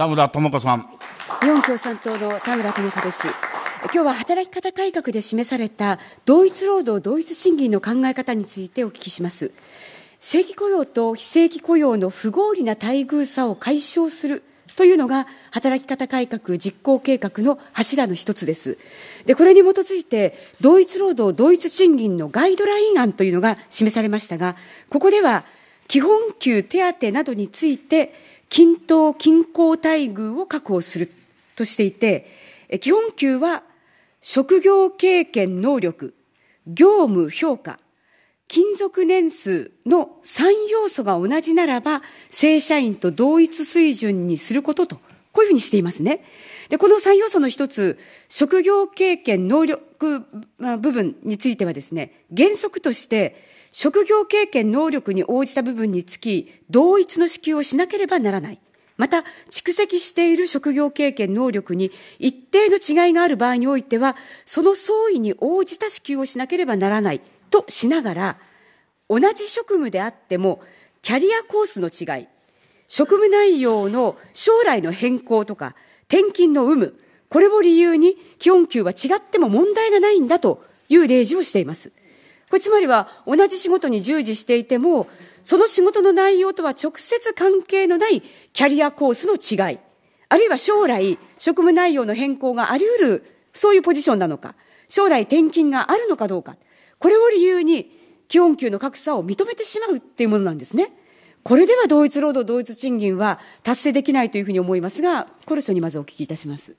田村智子さん。日本共産党の田村智子です。今日は働き方改革で示された同一労働同一賃金の考え方についてお聞きします。正規雇用と非正規雇用の不合理な待遇差を解消するというのが働き方改革実行計画の柱の一つです。で、これに基づいて同一労働同一賃金のガイドライン案というのが示されましたが、ここでは基本給手当などについて均等均衡待遇を確保するとしていて基本給は職業経験能力業務評価勤続年数の3要素が同じならば正社員と同一水準にすることとこういうふうにしていますね。で、この3要素の一つ、職業経験能力部分についてはですね、原則として、職業経験能力に応じた部分につき同一の支給をしなければならないまた蓄積している職業経験能力に一定の違いがある場合においてはその相違に応じた支給をしなければならないとしながら同じ職務であってもキャリアコースの違い職務内容の将来の変更とか転勤の有無これを理由に基本給は違っても問題がないんだという例示をしています。これつまりは同じ仕事に従事していても、その仕事の内容とは直接関係のないキャリアコースの違い、あるいは将来職務内容の変更があり得る、そういうポジションなのか、将来転勤があるのかどうか、これを理由に基本給の格差を認めてしまうっていうものなんですね。これでは同一労働同一賃金は達成できないというふうに思いますが、厚労省にまずお聞きいたします。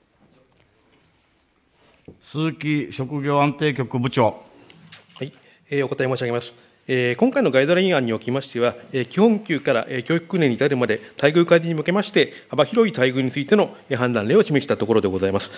鈴木職業安定局部長。お答え申し上げます。今回のガイドライン案におきましては、基本給から教育訓練に至るまで、待遇改善に向けまして、幅広い待遇についての判断例を示したところでございます。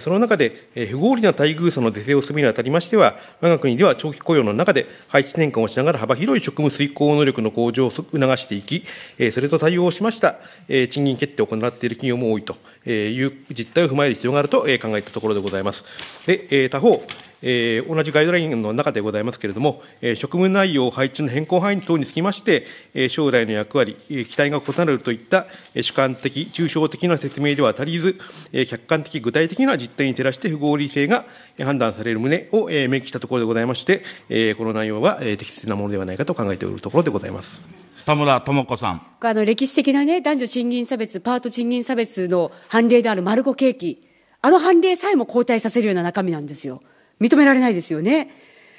その中で、不合理な待遇差の是正をするにあたりましては、我が国では長期雇用の中で、配置転換をしながら幅広い職務遂行能力の向上を促していき、それと対応しました賃金決定を行っている企業も多いと。いう実態を踏まえる必要があると考えたところでございます。で、他方、えー、同じガイドラインの中でございますけれども、えー、職務内容、配置の変更範囲等につきまして、えー、将来の役割、期待が異なるといった、え主観的、抽象的な説明では足りず、え客観的、具体的な実態に照らして不合理性が判断される旨を、え明記したところでございまして、えこの内容は、え適切なものではないかと考えておるところでございます。田村智子さん。あの、歴史的なね、男女賃金差別、パート賃金差別の判例である丸子コケーキ。あの判例さえも後退させるような中身なんですよ。認められないですよね。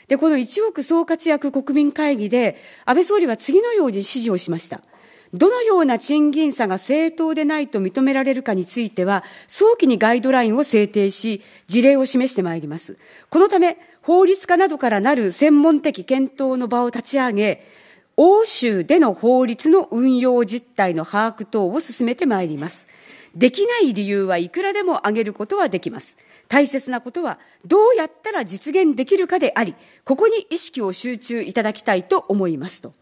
で、この1億総活躍国民会議で、安倍総理は次のように指示をしました。どのような賃金差が正当でないと認められるかについては、早期にガイドラインを制定し、事例を示してまいります。このため、法律家などからなる専門的検討の場を立ち上げ、欧州での法律の運用実態の把握等を進めてまいります。できない理由はいくらでも挙げることはできます。大切なことは、どうやったら実現できるかであり、ここに意識を集中いただきたいと思いますと。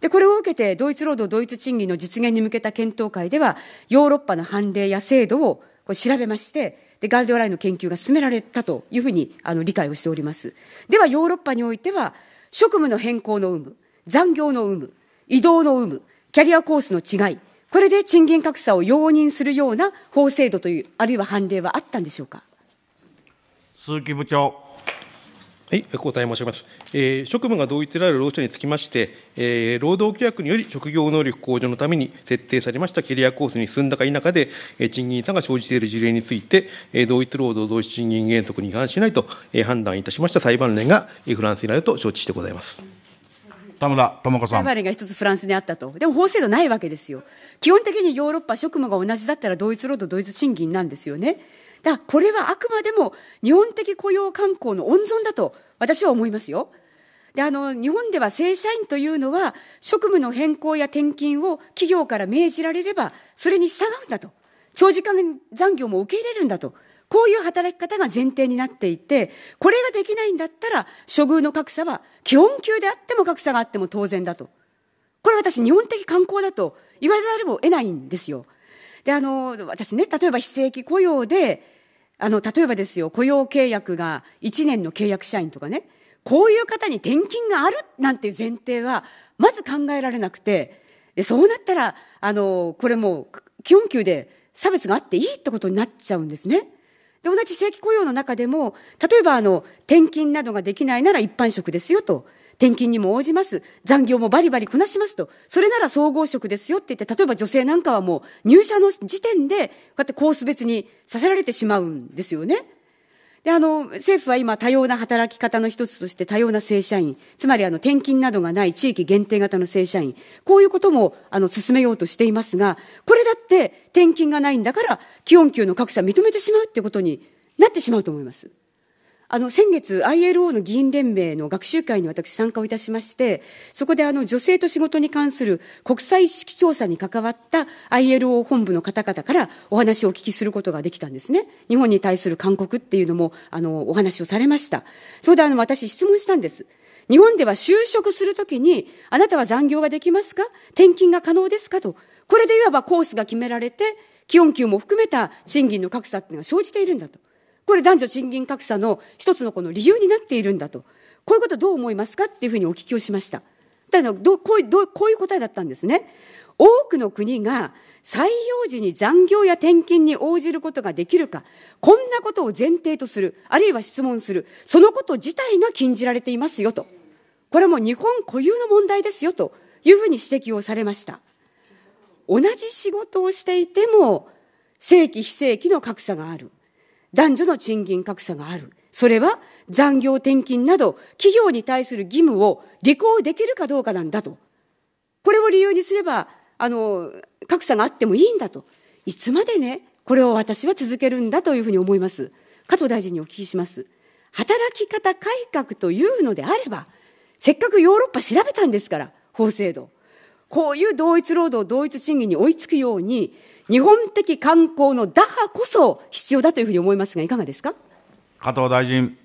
で、これを受けて、ドイツ労働同一賃金の実現に向けた検討会では、ヨーロッパの判例や制度をこ調べまして、でガルドラインの研究が進められたというふうにあの理解をしております。では、ヨーロッパにおいては、職務の変更の有無、残業の有無、移動の有無、キャリアコースの違い、これで賃金格差を容認するような法制度という、あるいは判例はあったんでしょうか。鈴木部長。はい、お答え申し上げます。えー、職務が同一である労働者につきまして、えー、労働規約により職業能力向上のために設定されましたキャリアコースに進んだか否かで、えー、賃金差が生じている事例について、えー、同一労働同一賃金原則に違反しないと、えー、判断いたしました裁判連が、えー、フランスになると承知してございます。田村智子さん。ライバルが一つフランスにあったと。でも法制度ないわけですよ。基本的にヨーロッパ職務が同じだったら同一労働同一賃金なんですよね。だからこれはあくまでも日本的雇用慣行の温存だと私は思いますよ。で、あの、日本では正社員というのは職務の変更や転勤を企業から命じられればそれに従うんだと。長時間残業も受け入れるんだと。こういう働き方が前提になっていて、これができないんだったら、処遇の格差は、基本給であっても格差があっても当然だと。これ私、日本的観光だと言わざるを得ないんですよ。で、あの、私ね、例えば非正規雇用で、あの、例えばですよ、雇用契約が1年の契約社員とかね、こういう方に転勤があるなんていう前提は、まず考えられなくて、そうなったら、あの、これも基本給で差別があっていいってことになっちゃうんですね。で同じ正規雇用の中でも例えばあの転勤などができないなら一般職ですよと転勤にも応じます。残業もバリバリこなしますと。それなら総合職ですよって言って、例えば女性なんかはもう入社の時点で、こうやってコース別にさせられてしまうんですよね。で、あの、政府は今、多様な働き方の一つとして多様な正社員、つまりあの、転勤などがない地域限定型の正社員、こういうことも、あの、進めようとしていますが、これだって転勤がないんだから、基本給の格差認めてしまうってことになってしまうと思います。あの、先月 ILO の議員連盟の学習会に私参加をいたしまして、そこであの、女性と仕事に関する国際意識調査に関わった ILO 本部の方々からお話をお聞きすることができたんですね。日本に対する勧告っていうのも、あの、お話をされました。それであの、私質問したんです。日本では就職するときに、あなたは残業ができますか転勤が可能ですかと。これでいわばコースが決められて、基本給も含めた賃金の格差っていうのが生じているんだと。これ男女賃金格差の一つのこの理由になっているんだと。こういうことどう思いますかっていうふうにお聞きをしました。だどうこうどうこういう答えだったんですね。多くの国が採用時に残業や転勤に応じることができるか、こんなことを前提とする、あるいは質問する、そのこと自体が禁じられていますよと。これはもう日本固有の問題ですよというふうに指摘をされました。同じ仕事をしていても、正規非正規の格差がある。男女の賃金格差がある。それは残業転勤など企業に対する義務を履行できるかどうかなんだと。これを理由にすれば、あの、格差があってもいいんだと。いつまでね、これを私は続けるんだというふうに思います。加藤大臣にお聞きします。働き方改革というのであれば、せっかくヨーロッパ調べたんですから、法制度。こういう同一労働、同一賃金に追いつくように、日本的観光の打破こそ必要だというふうに思いますが、いかがですか加藤大臣。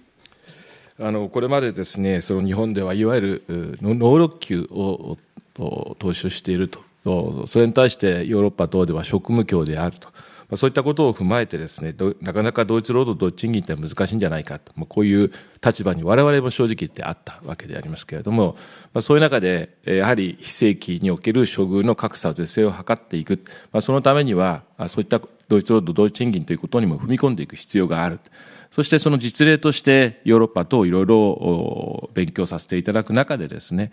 あのこれまでですね、その日本ではいわゆる能力給を投資していると、それに対してヨーロッパ等では職務強であると。まあ、そういったことを踏まえてですねなかなか同一労働同一賃金って難しいんじゃないかと、まあ、こういう立場に我々も正直言ってあったわけでありますけれども、まあ、そういう中でやはり非正規における処遇の格差是正を図っていく、まあ、そのためにはそういった同一労働同一賃金ということにも踏み込んでいく必要がある。そしてその実例としてヨーロッパといろいろ勉強させていただく中でですね、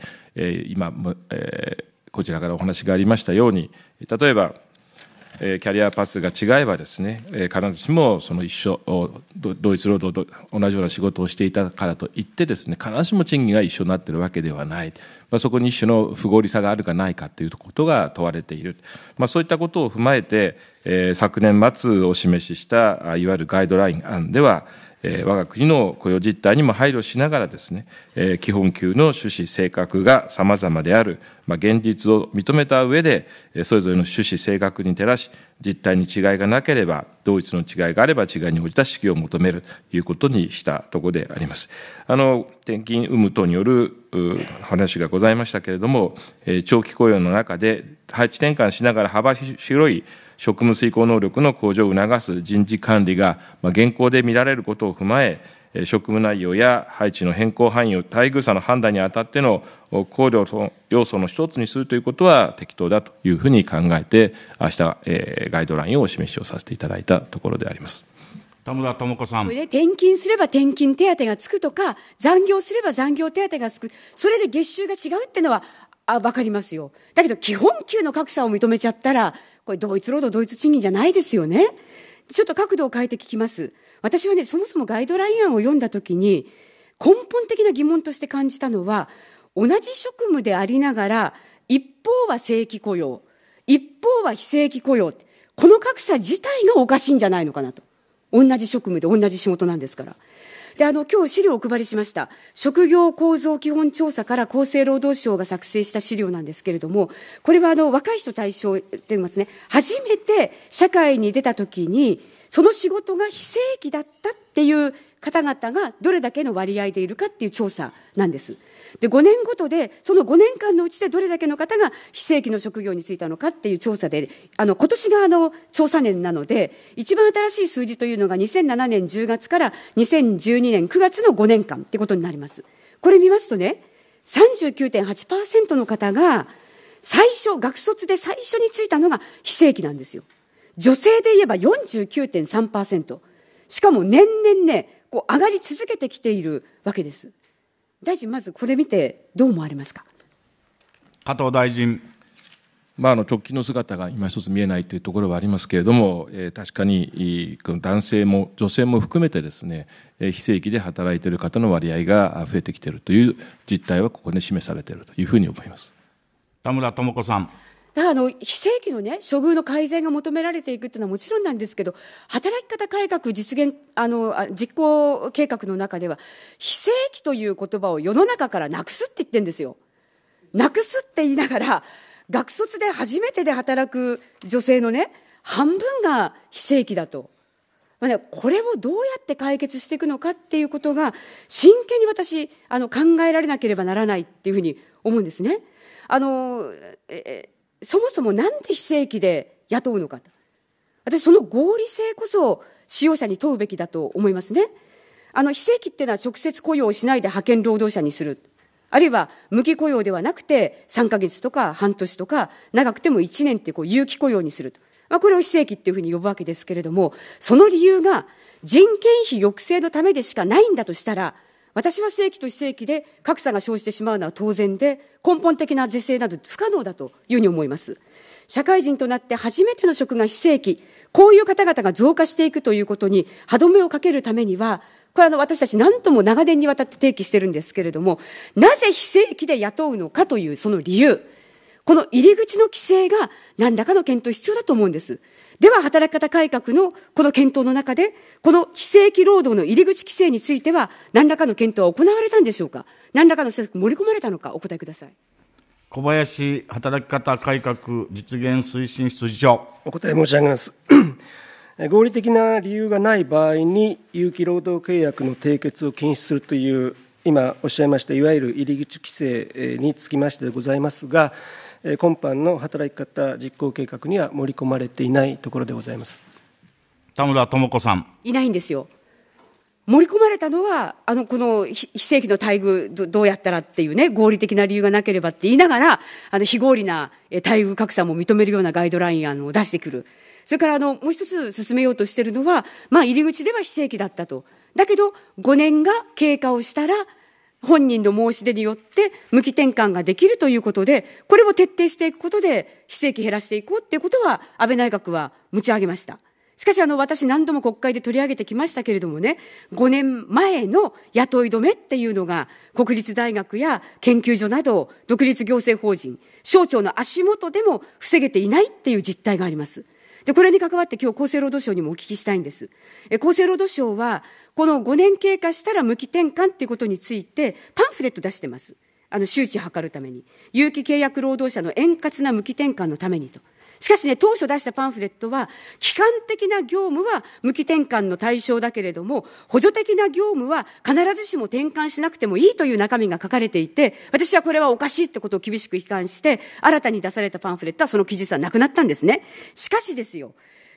今、こちらからお話がありましたように、例えばキャリアパスが違えばですね必ずしもその一緒同一労働と同じような仕事をしていたからといってですね必ずしも賃金が一緒になっているわけではない、まあ、そこに一種の不合理さがあるかないかということが問われている、まあ、そういったことを踏まえて昨年末お示ししたいわゆるガイドライン案ではえー、我が国の雇用実態にも配慮しながらですね、えー、基本給の趣旨、性格が様々である、まあ、現実を認めた上で、それぞれの趣旨、性格に照らし、実態に違いがなければ、同一の違いがあれば違いに応じた指揮を求めるということにしたところであります。あの、転勤有無等による話がございましたけれども、長期雇用の中で配置転換しながら幅広い職務遂行能力の向上を促す人事管理が、まあ、現行で見られることを踏まえ、職務内容や配置の変更範囲を待遇差の判断にあたっての考慮要素の一つにするということは適当だというふうに考えて、明日、えー、ガイドラインをお示しをさせていただいたところであります。田村智子さん、転勤すれば転勤手当がつくとか、残業すれば残業手当がつく、それで月収が違うっていうのは、あ分かりますよだけど基本給の格差を認めちゃったらこれ同一労働同一賃金じゃないですよねちょっと角度を変えて聞きます私はねそもそもガイドライン案を読んだ時に根本的な疑問として感じたのは同じ職務でありながら一方は正規雇用一方は非正規雇用この格差自体がおかしいんじゃないのかなと同じ職務で同じ仕事なんですからで、あの、今日資料をお配りしました。職業構造基本調査から厚生労働省が作成した資料なんですけれども、これはあの、若い人対象って言いますね、初めて社会に出たときに、その仕事が非正規だったっていう方々がどれだけの割合でいるかっていう調査なんです。で、5年ごとで、その5年間のうちでどれだけの方が非正規の職業に就いたのかっていう調査で、あの、今年があの、調査年なので、一番新しい数字というのが2007年10月から2012年9月の5年間ってことになります。これ見ますとね、39.8%の方が、最初、学卒で最初に就いたのが非正規なんですよ。女性で言えば49.3%。しかも年々ね、こう上がり続けてきているわけです。大臣、まずこれ見て、どう思われますか加藤大臣。まあ、あの直近の姿が今一つ見えないというところはありますけれども、えー、確かに男性も女性も含めてですね、えー、非正規で働いている方の割合が増えてきているという実態はここで示されているというふうに思います田村智子さん。だからあの非正規のね処遇の改善が求められていくっていうのはもちろんなんですけど働き方改革実現あの実行計画の中では非正規という言葉を世の中からなくすって言ってるんですよ。なくすって言いながら学卒で初めてで働く女性のね半分が非正規だと。まあね、これをどうやって解決していくのかっていうことが真剣に私あの考えられなければならないっていうふうに思うんですね。あのえそもそもなんで非正規で雇うのかと。私、その合理性こそ使用者に問うべきだと思いますね。あの、非正規っていうのは直接雇用をしないで派遣労働者にする。あるいは無期雇用ではなくて3ヶ月とか半年とか長くても1年ってこう有期雇用にすると。まあ、これを非正規っていうふうに呼ぶわけですけれども、その理由が人件費抑制のためでしかないんだとしたら、私は正規と非正規で格差が生じてしまうのは当然で、根本的な是正など不可能だというふうに思います。社会人となって初めての職が非正規、こういう方々が増加していくということに歯止めをかけるためには、これあの私たち何とも長年にわたって提起してるんですけれども、なぜ非正規で雇うのかというその理由、この入り口の規制が何らかの検討必要だと思うんです。では、働き方改革のこの検討の中で、この非正規労働の入り口規制については、何らかの検討は行われたんでしょうか、何らかの政策、盛り込まれたのか、お答えください小林働き方改革実現推進室次長。お答え申し上げます。合理的な理由がない場合に、有期労働契約の締結を禁止するという、今おっしゃいました、いわゆる入り口規制につきましてでございますが、今般の働き方実行計画には盛り込まれていないところでございます田村智子さん。いないんですよ。盛り込まれたのは、あの、この非正規の待遇どうやったらっていうね、合理的な理由がなければって言いながら、あの、非合理な待遇格差も認めるようなガイドライン案を出してくる。それから、あの、もう一つ進めようとしてるのは、まあ、入り口では非正規だったと。だけど、5年が経過をしたら、本人の申し出によって向き転換ができるということで、これを徹底していくことで、非正規減らしていこうということは、安倍内閣は持ち上げました。しかし、あの、私何度も国会で取り上げてきましたけれどもね、5年前の雇い止めっていうのが、国立大学や研究所など、独立行政法人、省庁の足元でも防げていないっていう実態があります。で、これに関わって今日厚生労働省にもお聞きしたいんです。え厚生労働省は、この5年経過したら無期転換っていうことについて、パンフレット出してます。あの、周知を図るために。有期契約労働者の円滑な無期転換のためにと。しかしね、当初出したパンフレットは、基幹的な業務は無期転換の対象だけれども、補助的な業務は必ずしも転換しなくてもいいという中身が書かれていて、私はこれはおかしいってことを厳しく批判して、新たに出されたパンフレットはその記述はなくなったんですね。しかしですよ、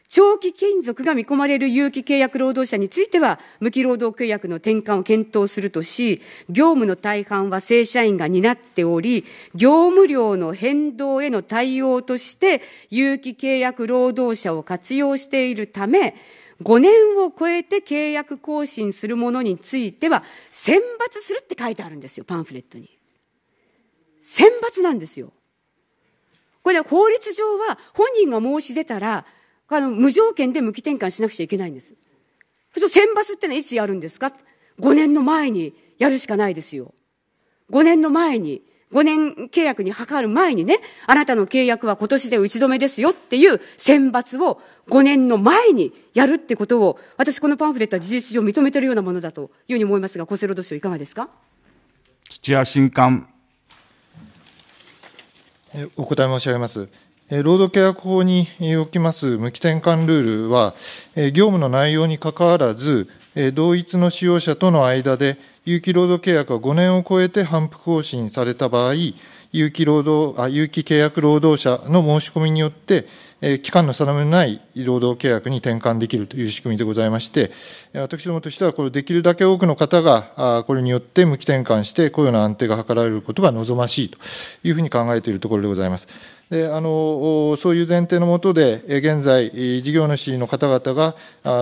長期勤続が見込まれる有期契約労働者については、無期労働契約の転換を検討するとし、業務の大半は正社員が担っており、業務量の変動への対応として、有期契約労働者を活用しているため、5年を超えて契約更新するものについては、選抜するって書いてあるんですよ、パンフレットに。選抜なんですよ。これで法律上は本人が申し出たら、あの、無条件で無期転換しなくちゃいけないんです。それ選抜ってのはいつやるんですか ?5 年の前にやるしかないですよ。5年の前に、5年契約に関る前にね、あなたの契約は今年で打ち止めですよっていう選抜を5年の前にやるってことを、私このパンフレットは事実上認めてるようなものだというふうに思いますが、厚生労働省いかがですか土屋新官。お答え申し上げます。労働契約法におきます無期転換ルールは、業務の内容にかかわらず、同一の使用者との間で、有期労働契約が5年を超えて反復更新された場合、有期労働あ有期契約労働者の申し込みによって、期間の定めのない労働契約に転換できるという仕組みでございまして、私どもとしては、これ、できるだけ多くの方が、これによって無期転換して雇用の安定が図られることが望ましいというふうに考えているところでございます。であのそういう前提のもとで、現在、事業主の方々が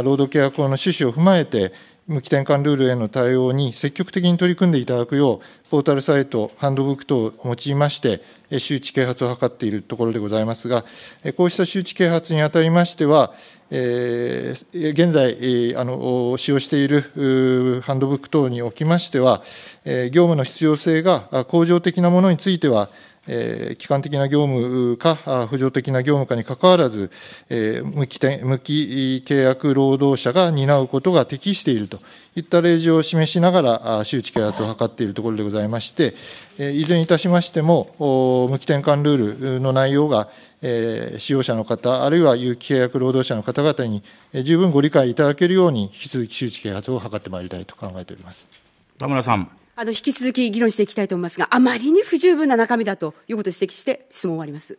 労働契約法の趣旨を踏まえて、無期転換ルールへの対応に積極的に取り組んでいただくよう、ポータルサイト、ハンドブック等を用いまして、周知啓発を図っているところでございますが、こうした周知啓発にあたりましては、え現在、あの使用しているハンドブック等におきましては、え業務の必要性が恒常的なものについては、えー、機関的な業務か、浮上的な業務かにかかわらず、えー、無期無期契約労働者が担うことが適しているといった例示を示しながら、周知啓発を図っているところでございまして、えー、いずれにいたしましても、無期転換ルールの内容が、えー、使用者の方、あるいは有期契約労働者の方々に十分ご理解いただけるように、引き続き周知啓発を図ってまいりたいと考えております。田村さん。あの、引き続き議論していきたいと思いますが、あまりに不十分な中身だということを指摘して質問を終わります。